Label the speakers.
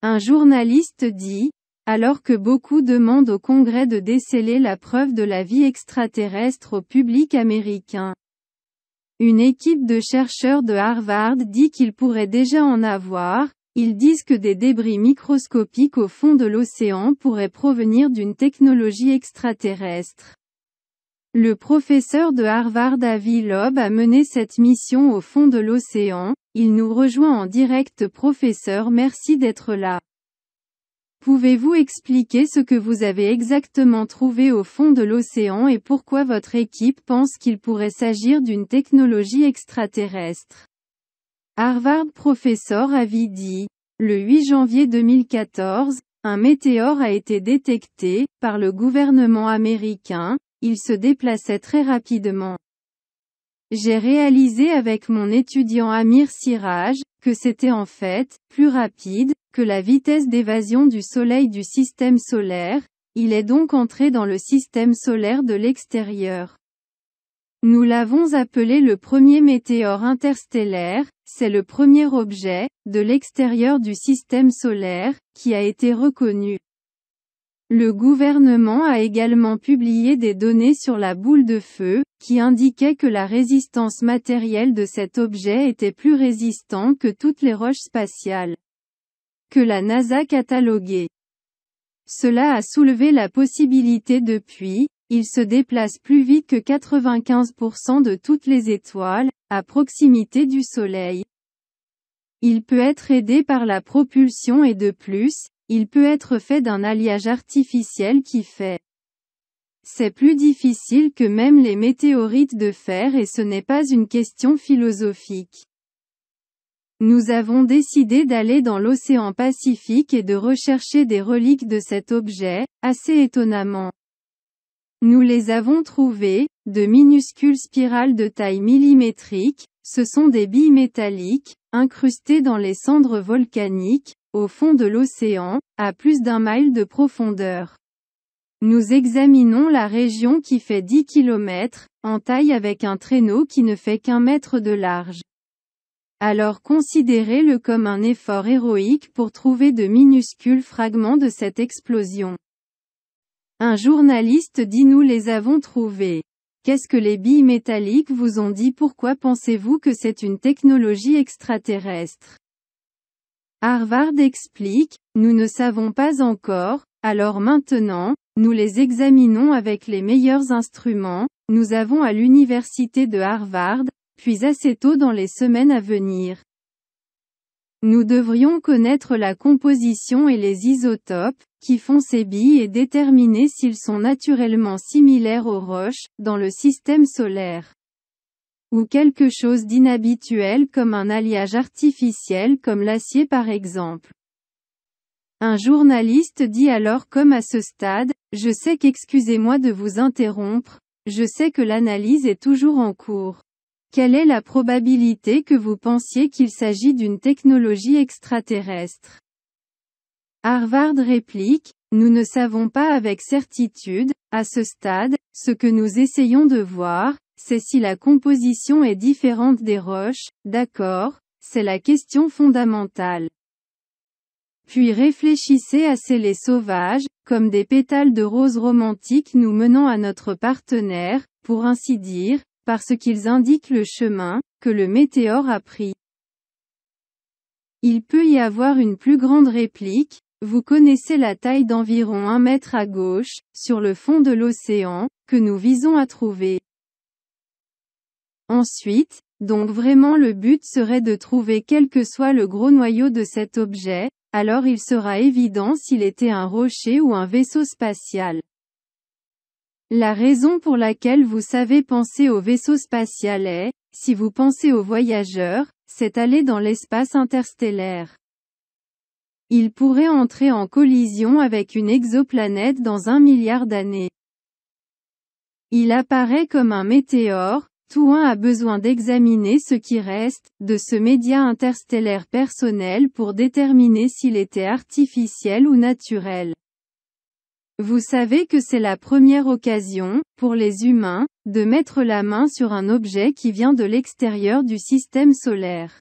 Speaker 1: Un journaliste dit, alors que beaucoup demandent au Congrès de déceler la preuve de la vie extraterrestre au public américain. Une équipe de chercheurs de Harvard dit qu'ils pourraient déjà en avoir, ils disent que des débris microscopiques au fond de l'océan pourraient provenir d'une technologie extraterrestre. Le professeur de Harvard Avi Loeb a mené cette mission au fond de l'océan, il nous rejoint en direct professeur merci d'être là. Pouvez-vous expliquer ce que vous avez exactement trouvé au fond de l'océan et pourquoi votre équipe pense qu'il pourrait s'agir d'une technologie extraterrestre Harvard professeur Avi dit. Le 8 janvier 2014, un météore a été détecté, par le gouvernement américain, il se déplaçait très rapidement. J'ai réalisé avec mon étudiant Amir Siraj, que c'était en fait, plus rapide, que la vitesse d'évasion du Soleil du système solaire, il est donc entré dans le système solaire de l'extérieur. Nous l'avons appelé le premier météore interstellaire, c'est le premier objet, de l'extérieur du système solaire, qui a été reconnu. Le gouvernement a également publié des données sur la boule de feu, qui indiquaient que la résistance matérielle de cet objet était plus résistant que toutes les roches spatiales que la NASA cataloguait. Cela a soulevé la possibilité depuis, il se déplace plus vite que 95% de toutes les étoiles, à proximité du Soleil. Il peut être aidé par la propulsion et de plus, il peut être fait d'un alliage artificiel qui fait. C'est plus difficile que même les météorites de fer et ce n'est pas une question philosophique. Nous avons décidé d'aller dans l'océan Pacifique et de rechercher des reliques de cet objet, assez étonnamment. Nous les avons trouvées, de minuscules spirales de taille millimétrique, ce sont des billes métalliques, incrustées dans les cendres volcaniques, au fond de l'océan, à plus d'un mile de profondeur. Nous examinons la région qui fait 10 km, en taille avec un traîneau qui ne fait qu'un mètre de large. Alors considérez-le comme un effort héroïque pour trouver de minuscules fragments de cette explosion. Un journaliste dit nous les avons trouvés. Qu'est-ce que les billes métalliques vous ont dit Pourquoi pensez-vous que c'est une technologie extraterrestre Harvard explique, nous ne savons pas encore, alors maintenant, nous les examinons avec les meilleurs instruments, nous avons à l'université de Harvard, puis assez tôt dans les semaines à venir. Nous devrions connaître la composition et les isotopes, qui font ces billes et déterminer s'ils sont naturellement similaires aux roches, dans le système solaire ou quelque chose d'inhabituel comme un alliage artificiel comme l'acier par exemple. Un journaliste dit alors comme à ce stade, je sais qu'excusez-moi de vous interrompre, je sais que l'analyse est toujours en cours. Quelle est la probabilité que vous pensiez qu'il s'agit d'une technologie extraterrestre Harvard réplique, nous ne savons pas avec certitude, à ce stade, ce que nous essayons de voir, c'est si la composition est différente des roches, d'accord, c'est la question fondamentale. Puis réfléchissez à ces les sauvages, comme des pétales de roses romantiques nous menant à notre partenaire, pour ainsi dire, parce qu'ils indiquent le chemin, que le météore a pris. Il peut y avoir une plus grande réplique, vous connaissez la taille d'environ un mètre à gauche, sur le fond de l'océan, que nous visons à trouver. Ensuite, donc vraiment le but serait de trouver quel que soit le gros noyau de cet objet, alors il sera évident s'il était un rocher ou un vaisseau spatial. La raison pour laquelle vous savez penser au vaisseau spatial est, si vous pensez aux voyageurs, c'est aller dans l'espace interstellaire. Il pourrait entrer en collision avec une exoplanète dans un milliard d'années. Il apparaît comme un météore, tout un a besoin d'examiner ce qui reste, de ce média interstellaire personnel pour déterminer s'il était artificiel ou naturel. Vous savez que c'est la première occasion, pour les humains, de mettre la main sur un objet qui vient de l'extérieur du système solaire.